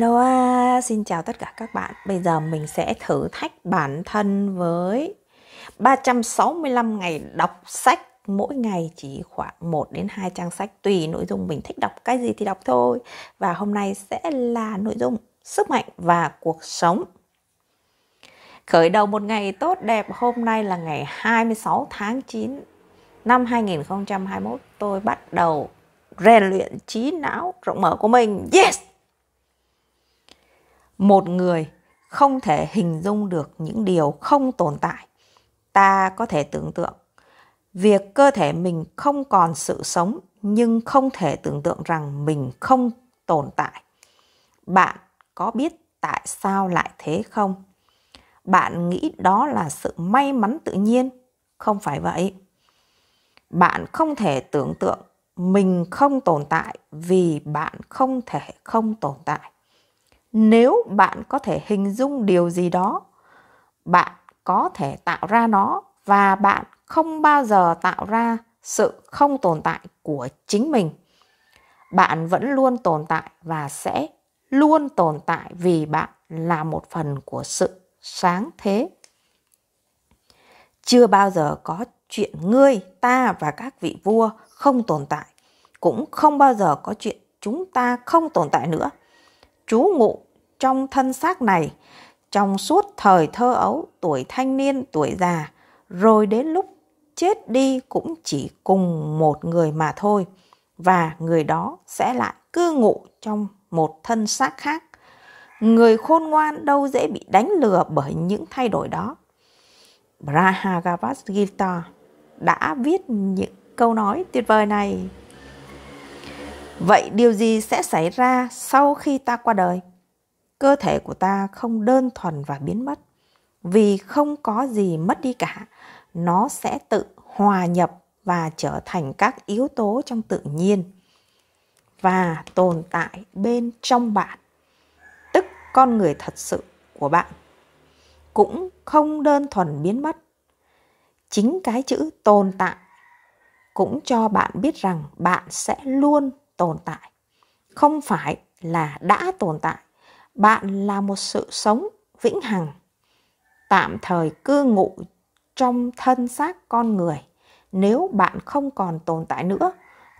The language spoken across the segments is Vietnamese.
Noa, à, xin chào tất cả các bạn. Bây giờ mình sẽ thử thách bản thân với 365 ngày đọc sách mỗi ngày chỉ khoảng 1 đến 2 trang sách tùy nội dung mình thích đọc cái gì thì đọc thôi. Và hôm nay sẽ là nội dung sức mạnh và cuộc sống. Khởi đầu một ngày tốt đẹp hôm nay là ngày 26 tháng 9 năm 2021 tôi bắt đầu rèn luyện trí não rộng mở của mình. Yes! một người không thể hình dung được những điều không tồn tại ta có thể tưởng tượng việc cơ thể mình không còn sự sống nhưng không thể tưởng tượng rằng mình không tồn tại bạn có biết tại sao lại thế không bạn nghĩ đó là sự may mắn tự nhiên không phải vậy bạn không thể tưởng tượng mình không tồn tại vì bạn không thể không tồn tại nếu bạn có thể hình dung điều gì đó bạn có thể tạo ra nó và bạn không bao giờ tạo ra sự không tồn tại của chính mình bạn vẫn luôn tồn tại và sẽ luôn tồn tại vì bạn là một phần của sự sáng thế chưa bao giờ có chuyện ngươi ta và các vị vua không tồn tại cũng không bao giờ có chuyện chúng ta không tồn tại nữa trú ngụ trong thân xác này trong suốt thời thơ ấu, tuổi thanh niên, tuổi già, rồi đến lúc chết đi cũng chỉ cùng một người mà thôi và người đó sẽ lại cư ngụ trong một thân xác khác. Người khôn ngoan đâu dễ bị đánh lừa bởi những thay đổi đó. Brahagavad Gita đã viết những câu nói tuyệt vời này Vậy điều gì sẽ xảy ra sau khi ta qua đời? Cơ thể của ta không đơn thuần và biến mất. Vì không có gì mất đi cả, nó sẽ tự hòa nhập và trở thành các yếu tố trong tự nhiên và tồn tại bên trong bạn, tức con người thật sự của bạn cũng không đơn thuần biến mất. Chính cái chữ tồn tại cũng cho bạn biết rằng bạn sẽ luôn tồn tại không phải là đã tồn tại bạn là một sự sống vĩnh hằng tạm thời cư ngụ trong thân xác con người nếu bạn không còn tồn tại nữa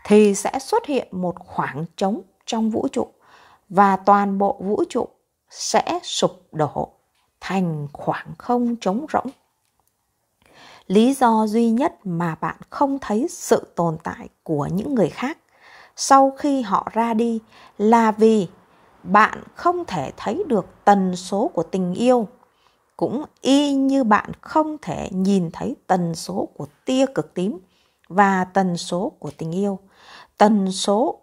thì sẽ xuất hiện một khoảng trống trong vũ trụ và toàn bộ vũ trụ sẽ sụp đổ thành khoảng không trống rỗng lý do duy nhất mà bạn không thấy sự tồn tại của những người khác sau khi họ ra đi là vì bạn không thể thấy được tần số của tình yêu cũng y như bạn không thể nhìn thấy tần số của tia cực tím và tần số của tình yêu tần số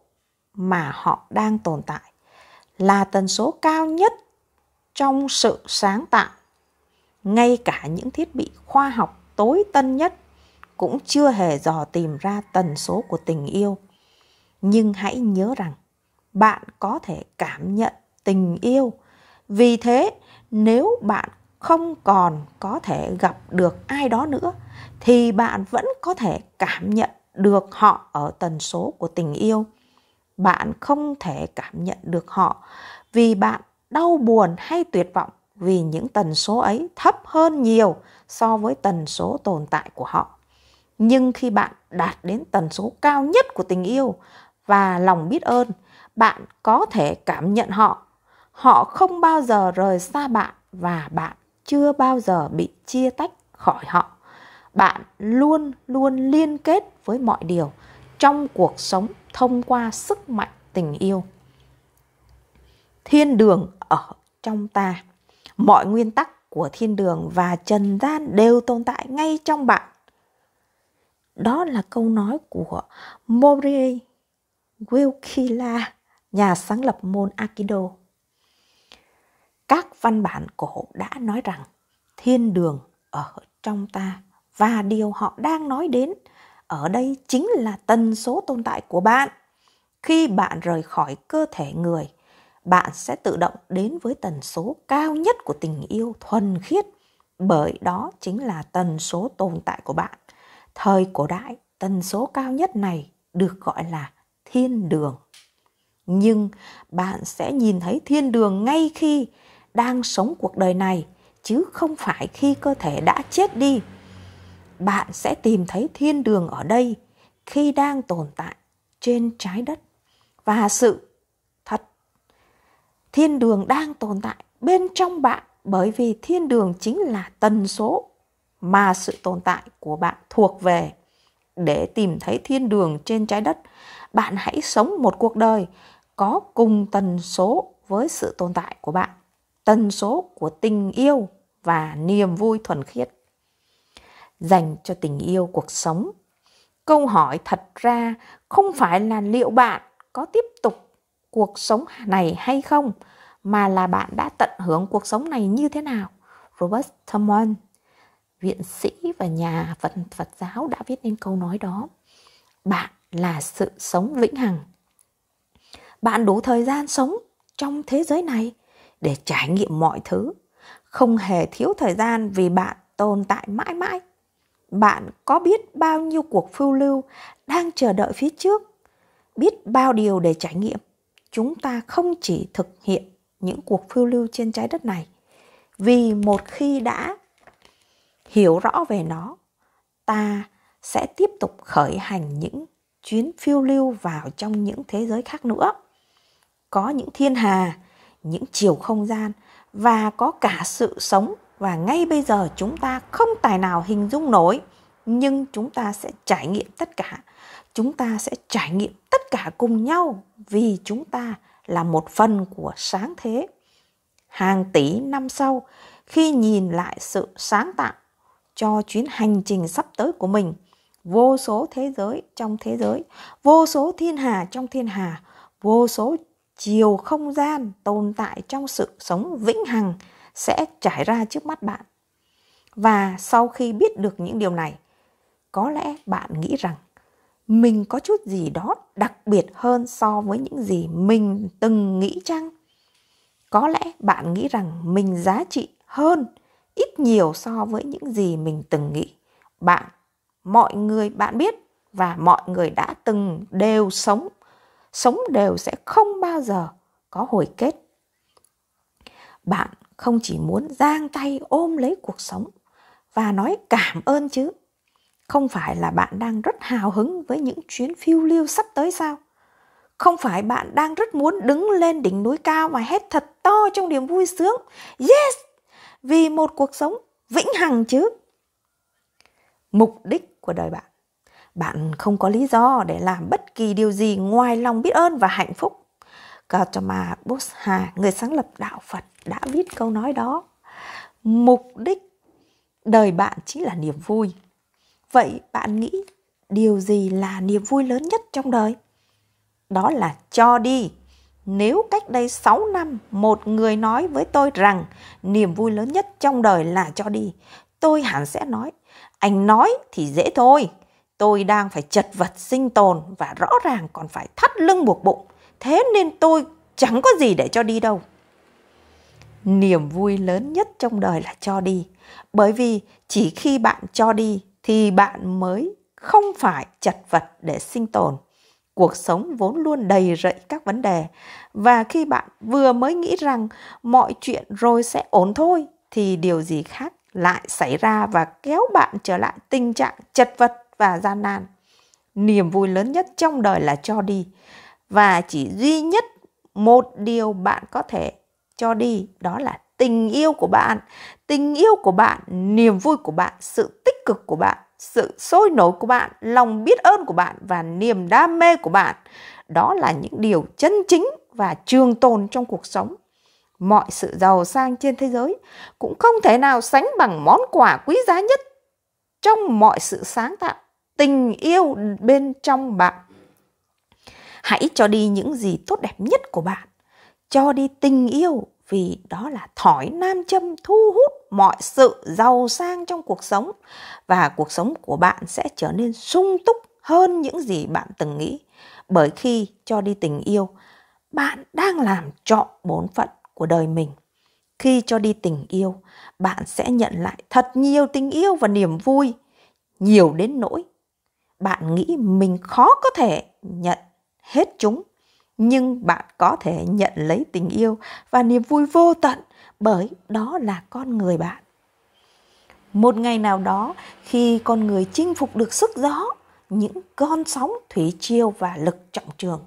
mà họ đang tồn tại là tần số cao nhất trong sự sáng tạo ngay cả những thiết bị khoa học tối tân nhất cũng chưa hề dò tìm ra tần số của tình yêu nhưng hãy nhớ rằng bạn có thể cảm nhận tình yêu vì thế nếu bạn không còn có thể gặp được ai đó nữa thì bạn vẫn có thể cảm nhận được họ ở tần số của tình yêu bạn không thể cảm nhận được họ vì bạn đau buồn hay tuyệt vọng vì những tần số ấy thấp hơn nhiều so với tần số tồn tại của họ nhưng khi bạn đạt đến tần số cao nhất của tình yêu và lòng biết ơn, bạn có thể cảm nhận họ. Họ không bao giờ rời xa bạn và bạn chưa bao giờ bị chia tách khỏi họ. Bạn luôn luôn liên kết với mọi điều trong cuộc sống thông qua sức mạnh tình yêu. Thiên đường ở trong ta. Mọi nguyên tắc của thiên đường và trần gian đều tồn tại ngay trong bạn. Đó là câu nói của Maury Wilkila, nhà sáng lập môn Aikido. Các văn bản cổ đã nói rằng thiên đường ở trong ta và điều họ đang nói đến ở đây chính là tần số tồn tại của bạn. Khi bạn rời khỏi cơ thể người, bạn sẽ tự động đến với tần số cao nhất của tình yêu thuần khiết bởi đó chính là tần số tồn tại của bạn. Thời cổ đại, tần số cao nhất này được gọi là thiên đường nhưng bạn sẽ nhìn thấy thiên đường ngay khi đang sống cuộc đời này chứ không phải khi cơ thể đã chết đi bạn sẽ tìm thấy thiên đường ở đây khi đang tồn tại trên trái đất và sự thật thiên đường đang tồn tại bên trong bạn bởi vì thiên đường chính là tần số mà sự tồn tại của bạn thuộc về để tìm thấy thiên đường trên trái đất bạn hãy sống một cuộc đời có cùng tần số với sự tồn tại của bạn tần số của tình yêu và niềm vui thuần khiết dành cho tình yêu cuộc sống câu hỏi thật ra không phải là liệu bạn có tiếp tục cuộc sống này hay không mà là bạn đã tận hưởng cuộc sống này như thế nào robert thomson viện sĩ và nhà phật phật giáo đã viết nên câu nói đó bạn là sự sống vĩnh hằng. Bạn đủ thời gian sống trong thế giới này để trải nghiệm mọi thứ, không hề thiếu thời gian vì bạn tồn tại mãi mãi. Bạn có biết bao nhiêu cuộc phiêu lưu đang chờ đợi phía trước, biết bao điều để trải nghiệm. Chúng ta không chỉ thực hiện những cuộc phiêu lưu trên trái đất này, vì một khi đã hiểu rõ về nó, ta sẽ tiếp tục khởi hành những chuyến phiêu lưu vào trong những thế giới khác nữa có những thiên hà những chiều không gian và có cả sự sống và ngay bây giờ chúng ta không tài nào hình dung nổi nhưng chúng ta sẽ trải nghiệm tất cả chúng ta sẽ trải nghiệm tất cả cùng nhau vì chúng ta là một phần của sáng thế hàng tỷ năm sau khi nhìn lại sự sáng tạo cho chuyến hành trình sắp tới của mình vô số thế giới trong thế giới, vô số thiên hà trong thiên hà, vô số chiều không gian tồn tại trong sự sống vĩnh hằng sẽ trải ra trước mắt bạn. Và sau khi biết được những điều này, có lẽ bạn nghĩ rằng mình có chút gì đó đặc biệt hơn so với những gì mình từng nghĩ chăng? Có lẽ bạn nghĩ rằng mình giá trị hơn ít nhiều so với những gì mình từng nghĩ. Bạn mọi người bạn biết và mọi người đã từng đều sống sống đều sẽ không bao giờ có hồi kết bạn không chỉ muốn giang tay ôm lấy cuộc sống và nói cảm ơn chứ không phải là bạn đang rất hào hứng với những chuyến phiêu lưu sắp tới sao không phải bạn đang rất muốn đứng lên đỉnh núi cao và hét thật to trong niềm vui sướng yes vì một cuộc sống vĩnh hằng chứ mục đích của đời bạn bạn không có lý do để làm bất kỳ điều gì ngoài lòng biết ơn và hạnh phúc Gautama Buddha, người sáng lập đạo Phật đã viết câu nói đó. Mục đích đời bạn chính là niềm vui. Vậy bạn nghĩ điều gì là niềm vui lớn nhất trong đời? Đó là cho đi. Nếu cách đây 6 năm một người nói với tôi rằng niềm vui lớn nhất trong đời là cho đi, tôi hẳn sẽ nói anh nói thì dễ thôi, tôi đang phải chật vật sinh tồn và rõ ràng còn phải thắt lưng buộc bụng, thế nên tôi chẳng có gì để cho đi đâu. Niềm vui lớn nhất trong đời là cho đi, bởi vì chỉ khi bạn cho đi thì bạn mới không phải chật vật để sinh tồn. Cuộc sống vốn luôn đầy rẫy các vấn đề và khi bạn vừa mới nghĩ rằng mọi chuyện rồi sẽ ổn thôi thì điều gì khác lại xảy ra và kéo bạn trở lại tình trạng chật vật và gian nan. Niềm vui lớn nhất trong đời là cho đi và chỉ duy nhất một điều bạn có thể cho đi đó là tình yêu của bạn, tình yêu của bạn, niềm vui của bạn, sự tích cực của bạn, sự sôi nổi của bạn, lòng biết ơn của bạn và niềm đam mê của bạn. Đó là những điều chân chính và trường tồn trong cuộc sống Mọi sự giàu sang trên thế giới cũng không thể nào sánh bằng món quà quý giá nhất trong mọi sự sáng tạo, tình yêu bên trong bạn. Hãy cho đi những gì tốt đẹp nhất của bạn, cho đi tình yêu vì đó là thỏi nam châm thu hút mọi sự giàu sang trong cuộc sống và cuộc sống của bạn sẽ trở nên sung túc hơn những gì bạn từng nghĩ bởi khi cho đi tình yêu bạn đang làm trọn bổn phận của đời mình khi cho đi tình yêu bạn sẽ nhận lại thật nhiều tình yêu và niềm vui nhiều đến nỗi bạn nghĩ mình khó có thể nhận hết chúng nhưng bạn có thể nhận lấy tình yêu và niềm vui vô tận bởi đó là con người bạn một ngày nào đó khi con người chinh phục được sức gió những con sóng thủy triều và lực trọng trường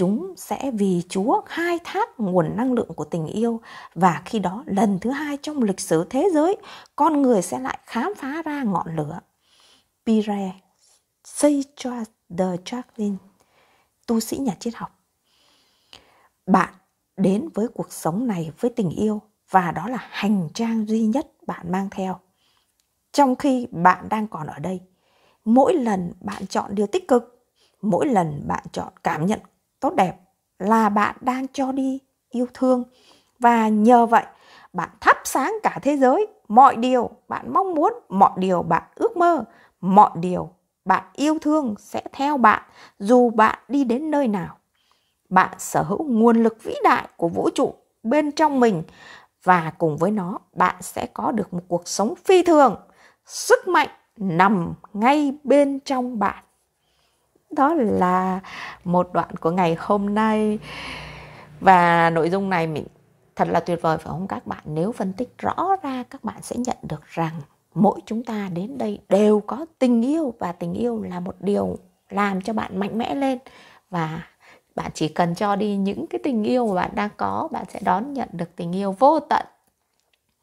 chúng sẽ vì Chúa khai thác nguồn năng lượng của tình yêu và khi đó lần thứ hai trong lịch sử thế giới, con người sẽ lại khám phá ra ngọn lửa. xây cho the Jacqueline, tu sĩ nhà triết học. Bạn đến với cuộc sống này với tình yêu và đó là hành trang duy nhất bạn mang theo. Trong khi bạn đang còn ở đây, mỗi lần bạn chọn điều tích cực, mỗi lần bạn chọn cảm nhận tốt đẹp là bạn đang cho đi yêu thương và nhờ vậy bạn thắp sáng cả thế giới mọi điều bạn mong muốn mọi điều bạn ước mơ mọi điều bạn yêu thương sẽ theo bạn dù bạn đi đến nơi nào bạn sở hữu nguồn lực vĩ đại của vũ trụ bên trong mình và cùng với nó bạn sẽ có được một cuộc sống phi thường sức mạnh nằm ngay bên trong bạn đó là một đoạn của ngày hôm nay và nội dung này mình thật là tuyệt vời phải không các bạn nếu phân tích rõ ra các bạn sẽ nhận được rằng mỗi chúng ta đến đây đều có tình yêu và tình yêu là một điều làm cho bạn mạnh mẽ lên và bạn chỉ cần cho đi những cái tình yêu mà bạn đang có bạn sẽ đón nhận được tình yêu vô tận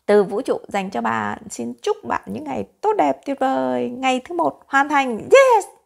từ vũ trụ dành cho bạn xin chúc bạn những ngày tốt đẹp tuyệt vời ngày thứ một hoàn thành yes